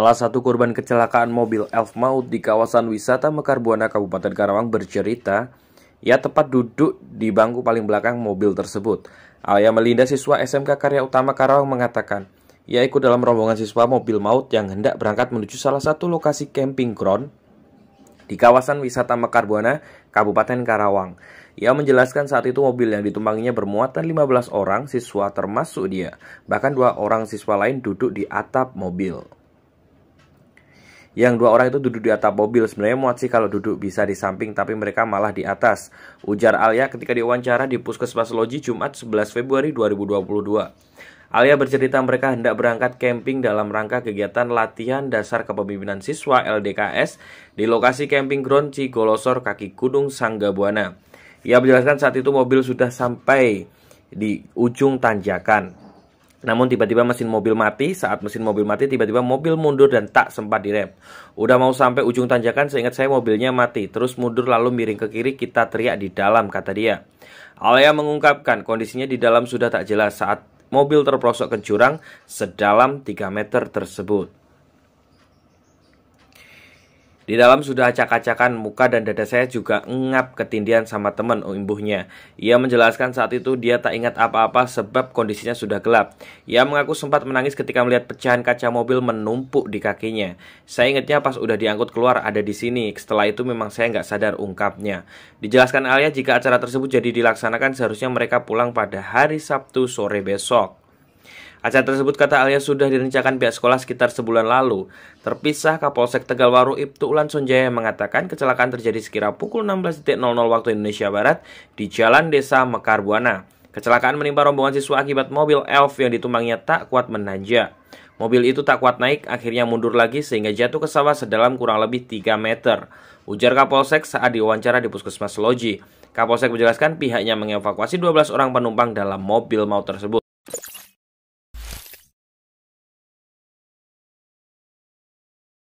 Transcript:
Salah satu korban kecelakaan mobil Elf Maut di kawasan wisata Mekar Buana Kabupaten Karawang bercerita, ia tepat duduk di bangku paling belakang mobil tersebut. Alia Melinda siswa SMK Karya Utama Karawang mengatakan, ia ikut dalam rombongan siswa mobil maut yang hendak berangkat menuju salah satu lokasi camping ground di kawasan wisata Mekar Buana, Kabupaten Karawang. Ia menjelaskan saat itu mobil yang ditumpanginya bermuatan 15 orang siswa termasuk dia. Bahkan dua orang siswa lain duduk di atap mobil. Yang dua orang itu duduk di atap mobil. Sebenarnya muat sih kalau duduk bisa di samping, tapi mereka malah di atas. Ujar Alia ketika diwawancara di Puskesmas Loji Jumat 11 Februari 2022. Alia bercerita mereka hendak berangkat camping dalam rangka kegiatan latihan dasar kepemimpinan siswa LDKS di lokasi camping ground Cigolosor Kaki Gunung Sanggabuana. Ia menjelaskan saat itu mobil sudah sampai di ujung tanjakan. Namun tiba-tiba mesin mobil mati, saat mesin mobil mati tiba-tiba mobil mundur dan tak sempat direm. Udah mau sampai ujung tanjakan seingat saya mobilnya mati, terus mundur lalu miring ke kiri kita teriak di dalam kata dia. Alia mengungkapkan kondisinya di dalam sudah tak jelas saat mobil terprosok ke jurang sedalam 3 meter tersebut. Di dalam sudah acak-acakan muka dan dada saya juga ngap ketindian sama teman oh, imbuhnya. Ia menjelaskan saat itu dia tak ingat apa-apa sebab kondisinya sudah gelap. Ia mengaku sempat menangis ketika melihat pecahan kaca mobil menumpuk di kakinya. Saya ingatnya pas udah diangkut keluar ada di sini. Setelah itu memang saya nggak sadar ungkapnya. Dijelaskan Alia jika acara tersebut jadi dilaksanakan seharusnya mereka pulang pada hari Sabtu sore besok. Acara tersebut kata Alia sudah direncanakan pihak sekolah sekitar sebulan lalu. Terpisah Kapolsek Tegalwaru Ibtu Ulan Sonjaya mengatakan kecelakaan terjadi sekira pukul 16.00 waktu Indonesia Barat di Jalan Desa Mekarbuana. Kecelakaan menimpa rombongan siswa akibat mobil elf yang ditumpanginya tak kuat menanjak. Mobil itu tak kuat naik, akhirnya mundur lagi sehingga jatuh ke sawah sedalam kurang lebih 3 meter. Ujar Kapolsek saat diwawancara di Puskesmas Loji. Kapolsek menjelaskan pihaknya mengevakuasi 12 orang penumpang dalam mobil maut tersebut.